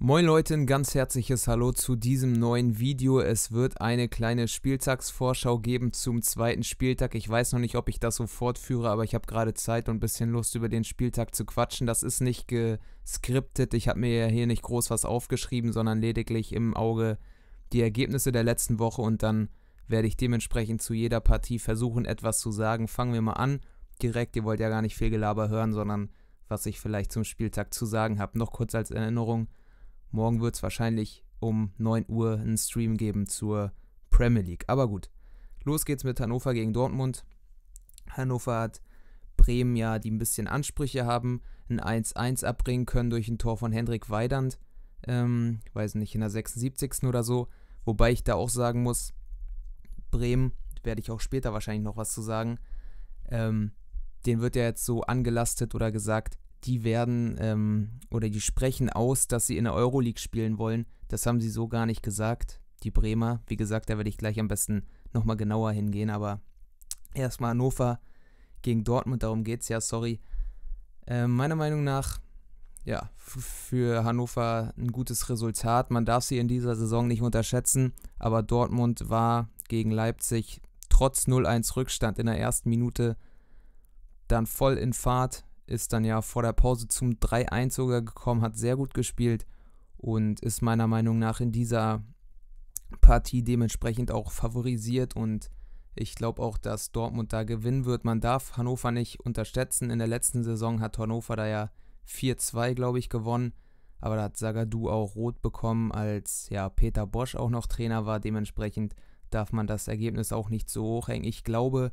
Moin Leute, ein ganz herzliches Hallo zu diesem neuen Video. Es wird eine kleine Spieltagsvorschau geben zum zweiten Spieltag. Ich weiß noch nicht, ob ich das so fortführe, aber ich habe gerade Zeit und ein bisschen Lust, über den Spieltag zu quatschen. Das ist nicht geskriptet. Ich habe mir ja hier nicht groß was aufgeschrieben, sondern lediglich im Auge die Ergebnisse der letzten Woche und dann werde ich dementsprechend zu jeder Partie versuchen, etwas zu sagen. Fangen wir mal an. Direkt, ihr wollt ja gar nicht viel Gelaber hören, sondern was ich vielleicht zum Spieltag zu sagen habe. Noch kurz als Erinnerung. Morgen wird es wahrscheinlich um 9 Uhr einen Stream geben zur Premier League. Aber gut, los geht's mit Hannover gegen Dortmund. Hannover hat Bremen ja, die ein bisschen Ansprüche haben, ein 1-1 abbringen können durch ein Tor von Hendrik Weidand. Ähm, weiß nicht, in der 76. oder so. Wobei ich da auch sagen muss, Bremen, werde ich auch später wahrscheinlich noch was zu sagen, ähm, den wird ja jetzt so angelastet oder gesagt, die werden ähm, oder die sprechen aus, dass sie in der Euroleague spielen wollen. Das haben sie so gar nicht gesagt. Die Bremer, wie gesagt, da werde ich gleich am besten nochmal genauer hingehen, aber erstmal Hannover gegen Dortmund, darum geht es ja, sorry. Äh, meiner Meinung nach, ja, für Hannover ein gutes Resultat. Man darf sie in dieser Saison nicht unterschätzen, aber Dortmund war gegen Leipzig trotz 0-1 Rückstand in der ersten Minute dann voll in Fahrt, ist dann ja vor der Pause zum 3-1 sogar gekommen, hat sehr gut gespielt und ist meiner Meinung nach in dieser Partie dementsprechend auch favorisiert und ich glaube auch, dass Dortmund da gewinnen wird. Man darf Hannover nicht unterschätzen. In der letzten Saison hat Hannover da ja 4-2, glaube ich, gewonnen. Aber da hat Sagadu auch rot bekommen, als ja Peter Bosch auch noch Trainer war. Dementsprechend darf man das Ergebnis auch nicht so hoch hängen. Ich glaube,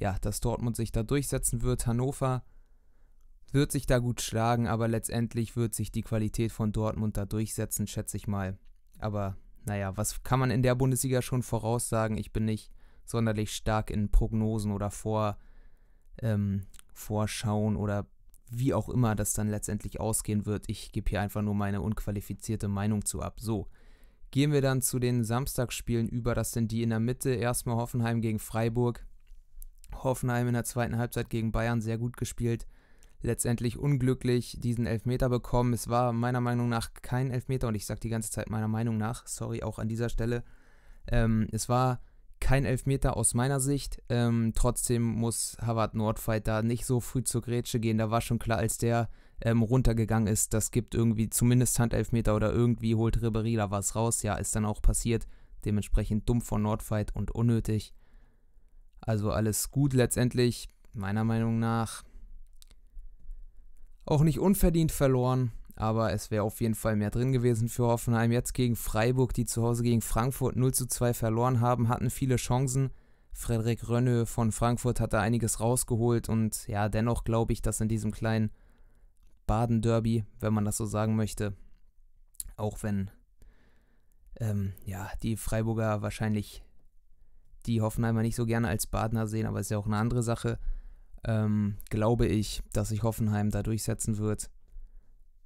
ja, dass Dortmund sich da durchsetzen wird. Hannover wird sich da gut schlagen, aber letztendlich wird sich die Qualität von Dortmund da durchsetzen, schätze ich mal. Aber naja, was kann man in der Bundesliga schon voraussagen? Ich bin nicht sonderlich stark in Prognosen oder vor, ähm, Vorschauen oder wie auch immer das dann letztendlich ausgehen wird. Ich gebe hier einfach nur meine unqualifizierte Meinung zu ab. So, gehen wir dann zu den Samstagsspielen über. Das sind die in der Mitte. Erstmal Hoffenheim gegen Freiburg. Hoffenheim in der zweiten Halbzeit gegen Bayern sehr gut gespielt letztendlich unglücklich diesen Elfmeter bekommen. Es war meiner Meinung nach kein Elfmeter und ich sage die ganze Zeit meiner Meinung nach, sorry auch an dieser Stelle. Ähm, es war kein Elfmeter aus meiner Sicht. Ähm, trotzdem muss Harvard Nordfight da nicht so früh zur Grätsche gehen. Da war schon klar, als der ähm, runtergegangen ist, das gibt irgendwie zumindest Handelfmeter oder irgendwie holt Ribery da was raus. Ja, ist dann auch passiert. Dementsprechend dumm von Nordfight und unnötig. Also alles gut letztendlich, meiner Meinung nach. Auch nicht unverdient verloren, aber es wäre auf jeden Fall mehr drin gewesen für Hoffenheim. Jetzt gegen Freiburg, die zu Hause gegen Frankfurt 0 zu 2 verloren haben, hatten viele Chancen. Frederik Rönne von Frankfurt hat da einiges rausgeholt und ja, dennoch glaube ich, dass in diesem kleinen Baden-Derby, wenn man das so sagen möchte, auch wenn ähm, ja, die Freiburger wahrscheinlich die Hoffenheimer nicht so gerne als Badener sehen, aber ist ja auch eine andere Sache ähm, glaube ich, dass sich Hoffenheim da durchsetzen wird.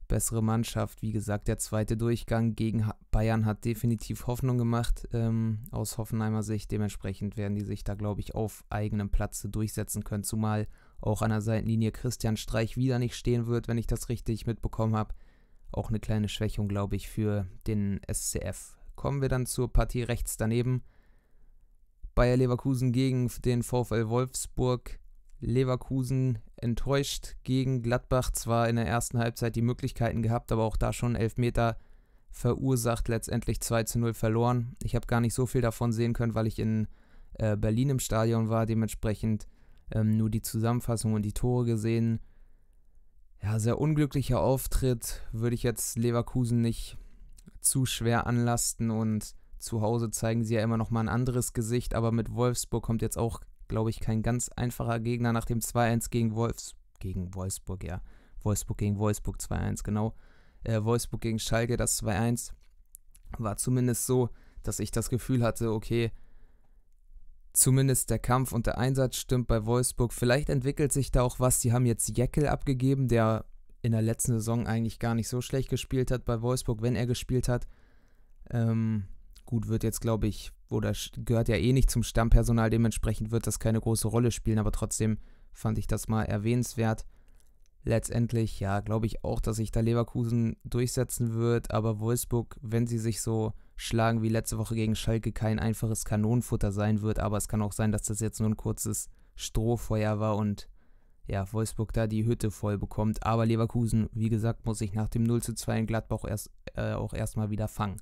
Bessere Mannschaft, wie gesagt, der zweite Durchgang gegen Bayern hat definitiv Hoffnung gemacht ähm, aus Hoffenheimer Sicht. Dementsprechend werden die sich da, glaube ich, auf eigenem Platze durchsetzen können, zumal auch an der Seitenlinie Christian Streich wieder nicht stehen wird, wenn ich das richtig mitbekommen habe. Auch eine kleine Schwächung, glaube ich, für den SCF. Kommen wir dann zur Partie rechts daneben. Bayer Leverkusen gegen den VfL Wolfsburg. Leverkusen enttäuscht gegen Gladbach. Zwar in der ersten Halbzeit die Möglichkeiten gehabt, aber auch da schon Elfmeter verursacht, letztendlich 2 zu 0 verloren. Ich habe gar nicht so viel davon sehen können, weil ich in äh, Berlin im Stadion war, dementsprechend ähm, nur die Zusammenfassung und die Tore gesehen. Ja, sehr unglücklicher Auftritt, würde ich jetzt Leverkusen nicht zu schwer anlasten und zu Hause zeigen sie ja immer noch mal ein anderes Gesicht, aber mit Wolfsburg kommt jetzt auch glaube ich, kein ganz einfacher Gegner nach dem 2-1 gegen Wolfs gegen Wolfsburg, ja. Wolfsburg gegen Wolfsburg 2-1, genau. Äh, Wolfsburg gegen Schalke, das 2-1 war zumindest so, dass ich das Gefühl hatte, okay, zumindest der Kampf und der Einsatz stimmt bei Wolfsburg. Vielleicht entwickelt sich da auch was. Sie haben jetzt Jeckel abgegeben, der in der letzten Saison eigentlich gar nicht so schlecht gespielt hat bei Wolfsburg, wenn er gespielt hat. Ähm, Gut, wird jetzt, glaube ich, oder gehört ja eh nicht zum Stammpersonal, dementsprechend wird das keine große Rolle spielen, aber trotzdem fand ich das mal erwähnenswert. Letztendlich, ja, glaube ich auch, dass sich da Leverkusen durchsetzen wird, aber Wolfsburg, wenn sie sich so schlagen wie letzte Woche gegen Schalke, kein einfaches Kanonenfutter sein wird, aber es kann auch sein, dass das jetzt nur ein kurzes Strohfeuer war und ja, Wolfsburg da die Hütte voll bekommt. Aber Leverkusen, wie gesagt, muss sich nach dem 0 zu 2 in Gladbach erst, äh, auch erstmal wieder fangen.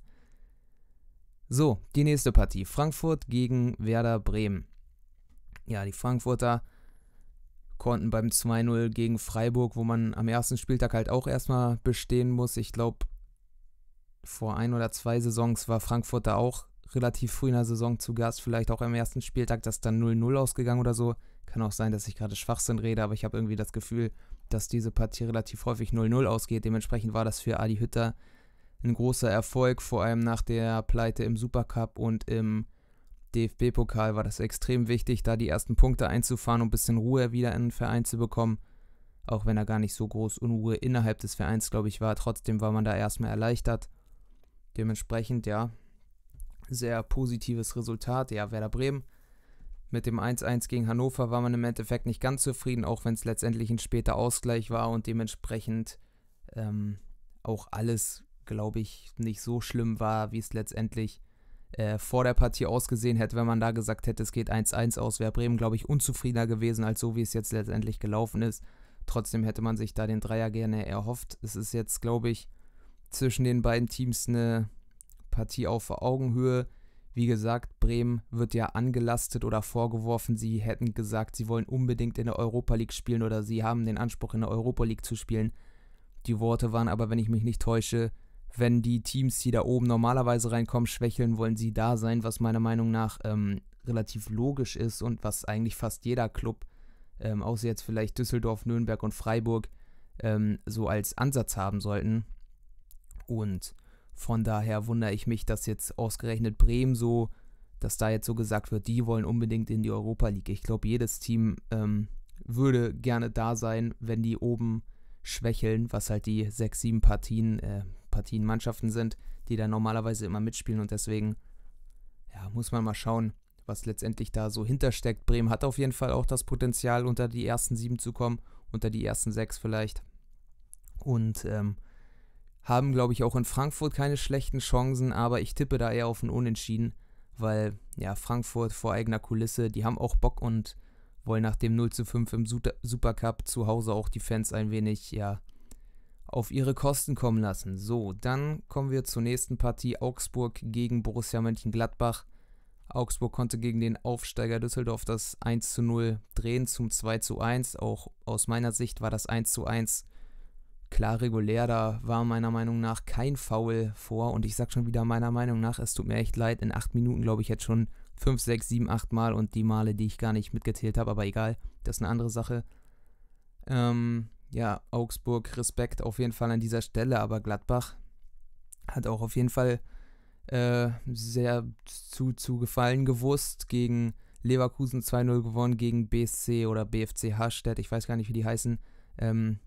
So, die nächste Partie. Frankfurt gegen Werder Bremen. Ja, die Frankfurter konnten beim 2-0 gegen Freiburg, wo man am ersten Spieltag halt auch erstmal bestehen muss. Ich glaube, vor ein oder zwei Saisons war Frankfurt da auch relativ früh in der Saison zu Gast, vielleicht auch am ersten Spieltag, dass dann 0-0 ausgegangen oder so. Kann auch sein, dass ich gerade Schwachsinn rede, aber ich habe irgendwie das Gefühl, dass diese Partie relativ häufig 0-0 ausgeht. Dementsprechend war das für Adi Hütter ein großer Erfolg, vor allem nach der Pleite im Supercup und im DFB-Pokal war das extrem wichtig, da die ersten Punkte einzufahren und ein bisschen Ruhe wieder in den Verein zu bekommen. Auch wenn da gar nicht so groß Unruhe innerhalb des Vereins, glaube ich, war. Trotzdem war man da erstmal erleichtert. Dementsprechend, ja, sehr positives Resultat. Ja, Werder Bremen. Mit dem 1-1 gegen Hannover war man im Endeffekt nicht ganz zufrieden, auch wenn es letztendlich ein später Ausgleich war und dementsprechend ähm, auch alles glaube ich, nicht so schlimm war, wie es letztendlich äh, vor der Partie ausgesehen hätte, wenn man da gesagt hätte, es geht 1-1 aus, wäre Bremen, glaube ich, unzufriedener gewesen, als so, wie es jetzt letztendlich gelaufen ist. Trotzdem hätte man sich da den Dreier gerne erhofft. Es ist jetzt, glaube ich, zwischen den beiden Teams eine Partie auf Augenhöhe. Wie gesagt, Bremen wird ja angelastet oder vorgeworfen, sie hätten gesagt, sie wollen unbedingt in der Europa League spielen oder sie haben den Anspruch, in der Europa League zu spielen. Die Worte waren aber, wenn ich mich nicht täusche, wenn die Teams, die da oben normalerweise reinkommen, schwächeln, wollen sie da sein, was meiner Meinung nach ähm, relativ logisch ist und was eigentlich fast jeder Club, ähm, außer jetzt vielleicht Düsseldorf, Nürnberg und Freiburg, ähm, so als Ansatz haben sollten. Und von daher wundere ich mich, dass jetzt ausgerechnet Bremen so, dass da jetzt so gesagt wird, die wollen unbedingt in die Europa League. Ich glaube, jedes Team ähm, würde gerne da sein, wenn die oben schwächeln, was halt die sechs, sieben Partien äh, Partien Mannschaften sind, die da normalerweise immer mitspielen und deswegen ja, muss man mal schauen, was letztendlich da so hintersteckt. Bremen hat auf jeden Fall auch das Potenzial, unter die ersten sieben zu kommen, unter die ersten sechs vielleicht. Und ähm, haben, glaube ich, auch in Frankfurt keine schlechten Chancen, aber ich tippe da eher auf ein Unentschieden, weil ja, Frankfurt vor eigener Kulisse, die haben auch Bock und wollen nach dem 0 zu 5 im Supercup zu Hause auch die Fans ein wenig, ja, auf ihre Kosten kommen lassen. So, dann kommen wir zur nächsten Partie. Augsburg gegen Borussia Mönchengladbach. Augsburg konnte gegen den Aufsteiger Düsseldorf das 1 zu 0 drehen zum 2 zu 1. Auch aus meiner Sicht war das 1 zu 1 klar regulär. Da war meiner Meinung nach kein Foul vor. Und ich sage schon wieder meiner Meinung nach, es tut mir echt leid. In 8 Minuten glaube ich jetzt schon 5, 6, 7, 8 Mal und die Male, die ich gar nicht mitgezählt habe. Aber egal, das ist eine andere Sache. Ähm, ja, Augsburg, Respekt auf jeden Fall an dieser Stelle, aber Gladbach hat auch auf jeden Fall äh, sehr zu, zu gefallen gewusst gegen Leverkusen 2-0 gewonnen, gegen BSC oder BFC Hastedt, ich weiß gar nicht, wie die heißen, ähm,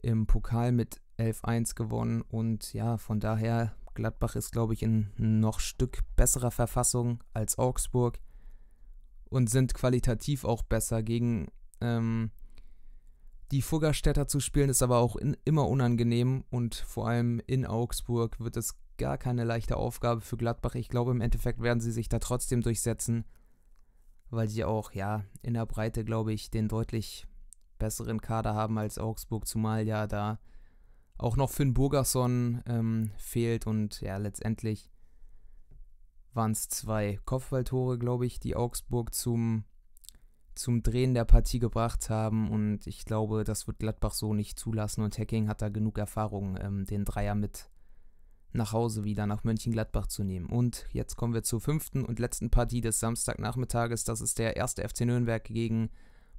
im Pokal mit 11-1 gewonnen und ja, von daher, Gladbach ist, glaube ich, in noch Stück besserer Verfassung als Augsburg und sind qualitativ auch besser gegen ähm, die Fuggerstädter zu spielen, ist aber auch in, immer unangenehm und vor allem in Augsburg wird es gar keine leichte Aufgabe für Gladbach. Ich glaube, im Endeffekt werden sie sich da trotzdem durchsetzen, weil sie auch, ja, in der Breite, glaube ich, den deutlich besseren Kader haben als Augsburg, zumal ja da auch noch Finn Burgerson ähm, fehlt und ja, letztendlich waren es zwei Kopfballtore, glaube ich, die Augsburg zum zum Drehen der Partie gebracht haben. Und ich glaube, das wird Gladbach so nicht zulassen. Und Hacking hat da genug Erfahrung, ähm, den Dreier mit nach Hause wieder nach Mönchengladbach zu nehmen. Und jetzt kommen wir zur fünften und letzten Partie des Samstagnachmittages. Das ist der erste FC Nürnberg gegen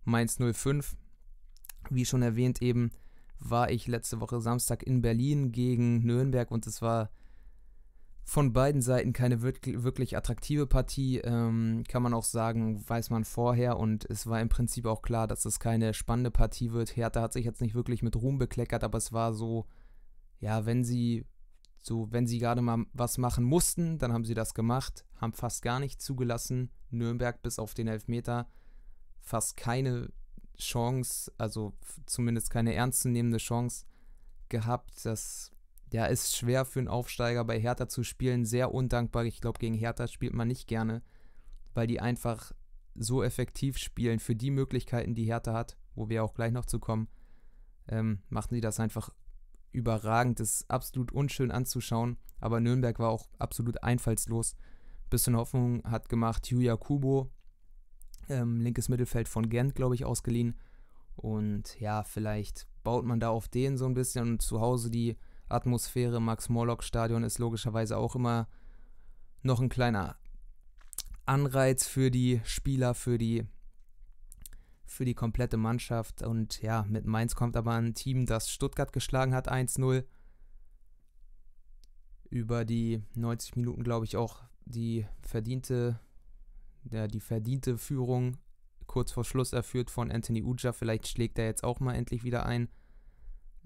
Mainz 05. Wie schon erwähnt eben, war ich letzte Woche Samstag in Berlin gegen Nürnberg und es war von beiden Seiten keine wirklich, wirklich attraktive Partie. Ähm, kann man auch sagen, weiß man vorher und es war im Prinzip auch klar, dass es keine spannende Partie wird. Hertha hat sich jetzt nicht wirklich mit Ruhm bekleckert, aber es war so, ja, wenn sie so, wenn sie gerade mal was machen mussten, dann haben sie das gemacht, haben fast gar nicht zugelassen. Nürnberg bis auf den Elfmeter fast keine Chance, also zumindest keine ernstzunehmende Chance gehabt. Das der ist schwer für einen Aufsteiger bei Hertha zu spielen, sehr undankbar. Ich glaube, gegen Hertha spielt man nicht gerne, weil die einfach so effektiv spielen für die Möglichkeiten, die Hertha hat, wo wir auch gleich noch zu kommen, ähm, machten sie das einfach überragend. Das ist absolut unschön anzuschauen, aber Nürnberg war auch absolut einfallslos. Bisschen Hoffnung hat gemacht Julia Kubo, ähm, linkes Mittelfeld von Gent, glaube ich, ausgeliehen. Und ja, vielleicht baut man da auf den so ein bisschen und zu Hause die Atmosphäre Max-Morlock-Stadion ist logischerweise auch immer noch ein kleiner Anreiz für die Spieler, für die, für die komplette Mannschaft. Und ja, mit Mainz kommt aber ein Team, das Stuttgart geschlagen hat, 1-0. Über die 90 Minuten, glaube ich, auch die verdiente, ja, die verdiente Führung kurz vor Schluss erführt von Anthony Uja. Vielleicht schlägt er jetzt auch mal endlich wieder ein.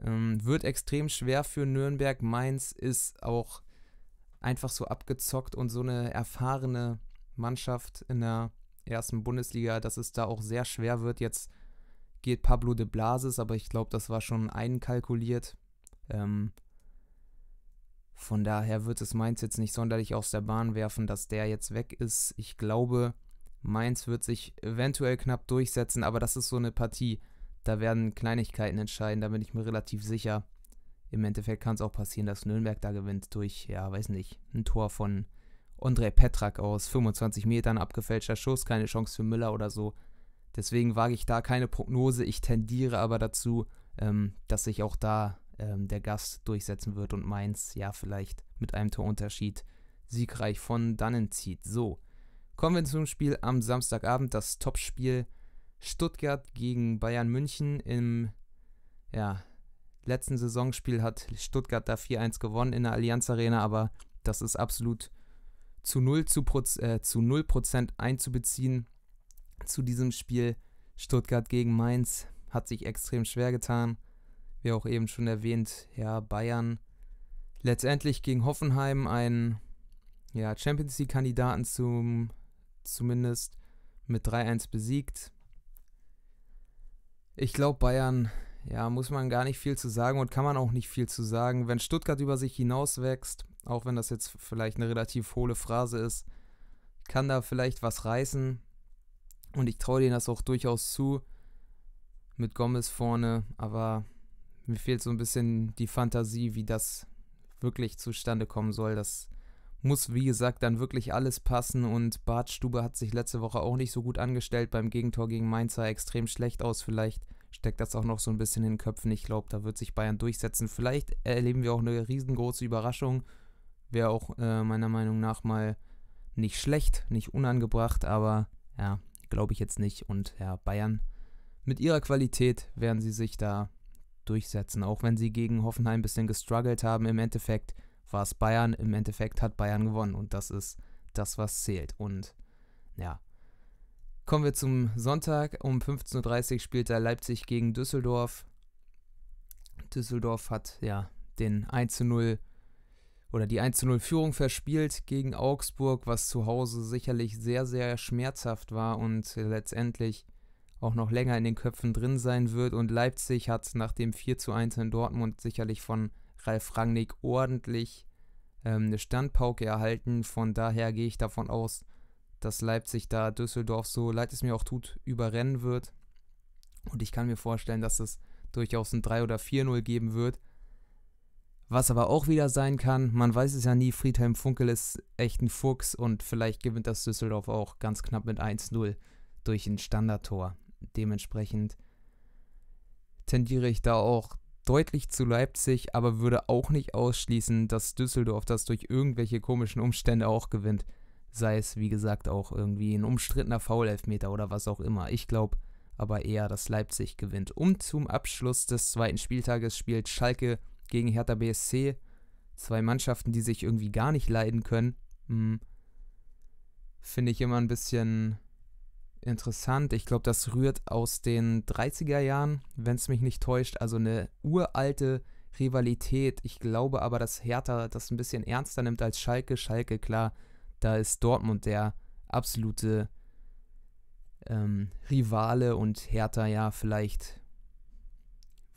Ähm, wird extrem schwer für Nürnberg. Mainz ist auch einfach so abgezockt und so eine erfahrene Mannschaft in der ersten Bundesliga, dass es da auch sehr schwer wird. Jetzt geht Pablo de Blasis, aber ich glaube, das war schon einkalkuliert. Ähm, von daher wird es Mainz jetzt nicht sonderlich aus der Bahn werfen, dass der jetzt weg ist. Ich glaube, Mainz wird sich eventuell knapp durchsetzen, aber das ist so eine Partie da werden Kleinigkeiten entscheiden, da bin ich mir relativ sicher. Im Endeffekt kann es auch passieren, dass Nürnberg da gewinnt durch, ja, weiß nicht, ein Tor von Andrei Petrak aus 25 Metern, abgefälschter Schuss, keine Chance für Müller oder so. Deswegen wage ich da keine Prognose. Ich tendiere aber dazu, ähm, dass sich auch da ähm, der Gast durchsetzen wird und Mainz, ja, vielleicht mit einem Torunterschied siegreich von dannen zieht. So, kommen wir zum Spiel am Samstagabend, das Topspiel Stuttgart gegen Bayern München. Im ja, letzten Saisonspiel hat Stuttgart da 4-1 gewonnen in der Allianz Arena, aber das ist absolut zu 0, zu, äh, zu 0 einzubeziehen zu diesem Spiel. Stuttgart gegen Mainz hat sich extrem schwer getan. Wie auch eben schon erwähnt, ja, Bayern letztendlich gegen Hoffenheim ein ja, Champions League-Kandidaten zumindest mit 3-1 besiegt. Ich glaube, Bayern, ja, muss man gar nicht viel zu sagen und kann man auch nicht viel zu sagen. Wenn Stuttgart über sich hinaus wächst, auch wenn das jetzt vielleicht eine relativ hohle Phrase ist, kann da vielleicht was reißen. Und ich traue denen das auch durchaus zu. Mit Gomez vorne, aber mir fehlt so ein bisschen die Fantasie, wie das wirklich zustande kommen soll. Das muss, wie gesagt, dann wirklich alles passen. Und Bart Stube hat sich letzte Woche auch nicht so gut angestellt. Beim Gegentor gegen Mainz sah er extrem schlecht aus. Vielleicht steckt das auch noch so ein bisschen in den Köpfen. Ich glaube, da wird sich Bayern durchsetzen. Vielleicht erleben wir auch eine riesengroße Überraschung. Wäre auch äh, meiner Meinung nach mal nicht schlecht, nicht unangebracht, aber ja, glaube ich jetzt nicht. Und ja, Bayern mit ihrer Qualität werden sie sich da durchsetzen. Auch wenn sie gegen Hoffenheim ein bisschen gestruggelt haben, im Endeffekt war es Bayern. Im Endeffekt hat Bayern gewonnen und das ist das, was zählt. Und ja, kommen wir zum Sonntag. Um 15.30 Uhr spielt da Leipzig gegen Düsseldorf. Düsseldorf hat ja den 1 0 oder die 1 0 Führung verspielt gegen Augsburg, was zu Hause sicherlich sehr, sehr schmerzhaft war und letztendlich auch noch länger in den Köpfen drin sein wird. Und Leipzig hat nach dem 4 zu 1 in Dortmund sicherlich von Ralf Rangnick ordentlich ähm, eine Standpauke erhalten. Von daher gehe ich davon aus, dass Leipzig da Düsseldorf, so leid es mir auch tut, überrennen wird. Und ich kann mir vorstellen, dass es durchaus ein 3 oder 4-0 geben wird. Was aber auch wieder sein kann, man weiß es ja nie, Friedhelm Funkel ist echt ein Fuchs und vielleicht gewinnt das Düsseldorf auch ganz knapp mit 1-0 durch ein Standardtor. Dementsprechend tendiere ich da auch deutlich zu Leipzig, aber würde auch nicht ausschließen, dass Düsseldorf das durch irgendwelche komischen Umstände auch gewinnt. Sei es, wie gesagt, auch irgendwie ein umstrittener Foul-Elfmeter oder was auch immer. Ich glaube aber eher, dass Leipzig gewinnt. Und zum Abschluss des zweiten Spieltages spielt Schalke gegen Hertha BSC. Zwei Mannschaften, die sich irgendwie gar nicht leiden können. Hm. Finde ich immer ein bisschen interessant. Ich glaube, das rührt aus den 30er Jahren, wenn es mich nicht täuscht. Also eine uralte Rivalität. Ich glaube aber, dass Hertha das ein bisschen ernster nimmt als Schalke. Schalke, klar, da ist Dortmund der absolute ähm, Rivale und Hertha, ja, vielleicht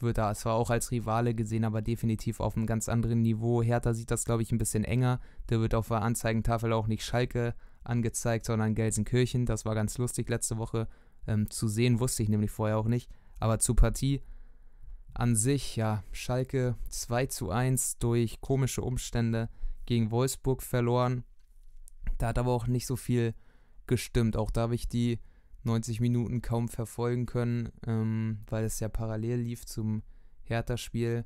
wird da zwar auch als Rivale gesehen, aber definitiv auf einem ganz anderen Niveau. Hertha sieht das, glaube ich, ein bisschen enger. Der wird auf der Anzeigentafel auch nicht Schalke angezeigt, sondern Gelsenkirchen. Das war ganz lustig letzte Woche ähm, zu sehen, wusste ich nämlich vorher auch nicht. Aber zur Partie an sich, ja, Schalke 2 zu 1 durch komische Umstände gegen Wolfsburg verloren. Da hat aber auch nicht so viel gestimmt. Auch da habe ich die 90 Minuten kaum verfolgen können, ähm, weil es ja parallel lief zum Hertha-Spiel.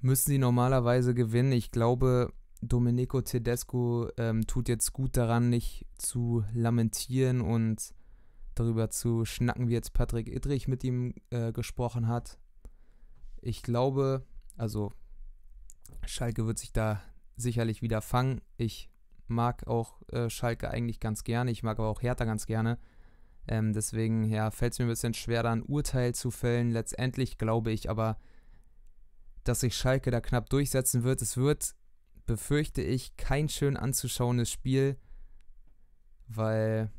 Müssen sie normalerweise gewinnen. Ich glaube, Domenico Tedesco ähm, tut jetzt gut daran, nicht zu lamentieren und darüber zu schnacken, wie jetzt Patrick Idrich mit ihm äh, gesprochen hat. Ich glaube, also Schalke wird sich da sicherlich wieder fangen. Ich mag auch äh, Schalke eigentlich ganz gerne, ich mag aber auch Hertha ganz gerne. Ähm, deswegen ja, fällt es mir ein bisschen schwer, da ein Urteil zu fällen. Letztendlich glaube ich aber, dass sich Schalke da knapp durchsetzen wird. Es wird befürchte ich, kein schön anzuschauendes Spiel, weil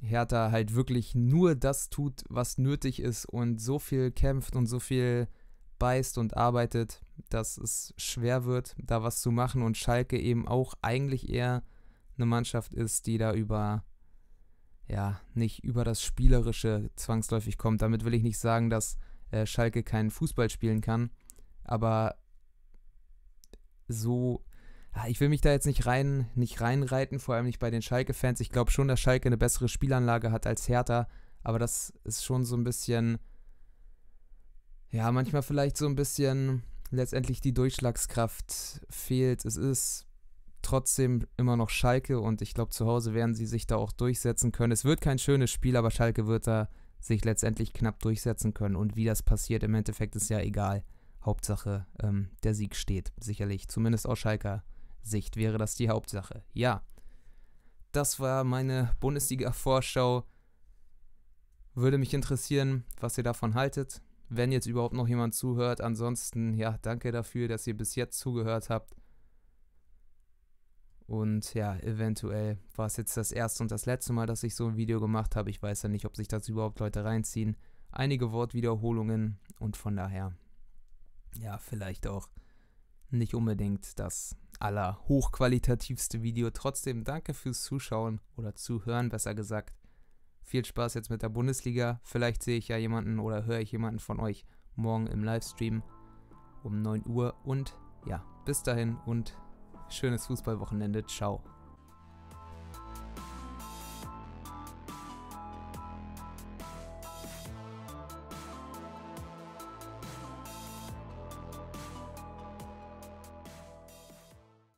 Hertha halt wirklich nur das tut, was nötig ist und so viel kämpft und so viel beißt und arbeitet, dass es schwer wird, da was zu machen und Schalke eben auch eigentlich eher eine Mannschaft ist, die da über ja, nicht über das Spielerische zwangsläufig kommt. Damit will ich nicht sagen, dass äh, Schalke keinen Fußball spielen kann, aber so Ah, ich will mich da jetzt nicht rein, nicht reinreiten, vor allem nicht bei den Schalke-Fans. Ich glaube schon, dass Schalke eine bessere Spielanlage hat als Hertha, aber das ist schon so ein bisschen, ja, manchmal vielleicht so ein bisschen letztendlich die Durchschlagskraft fehlt. Es ist trotzdem immer noch Schalke und ich glaube, zu Hause werden sie sich da auch durchsetzen können. Es wird kein schönes Spiel, aber Schalke wird da sich letztendlich knapp durchsetzen können. Und wie das passiert, im Endeffekt ist ja egal. Hauptsache, ähm, der Sieg steht. Sicherlich, zumindest aus Schalker Sicht wäre das die Hauptsache. Ja, das war meine Bundesliga-Vorschau. Würde mich interessieren, was ihr davon haltet. Wenn jetzt überhaupt noch jemand zuhört. Ansonsten, ja, danke dafür, dass ihr bis jetzt zugehört habt. Und ja, eventuell war es jetzt das erste und das letzte Mal, dass ich so ein Video gemacht habe. Ich weiß ja nicht, ob sich das überhaupt Leute reinziehen. Einige Wortwiederholungen und von daher, ja, vielleicht auch nicht unbedingt das aller hochqualitativste Video. Trotzdem danke fürs Zuschauen oder Zuhören, besser gesagt. Viel Spaß jetzt mit der Bundesliga. Vielleicht sehe ich ja jemanden oder höre ich jemanden von euch morgen im Livestream um 9 Uhr. Und ja, bis dahin und schönes Fußballwochenende. Ciao.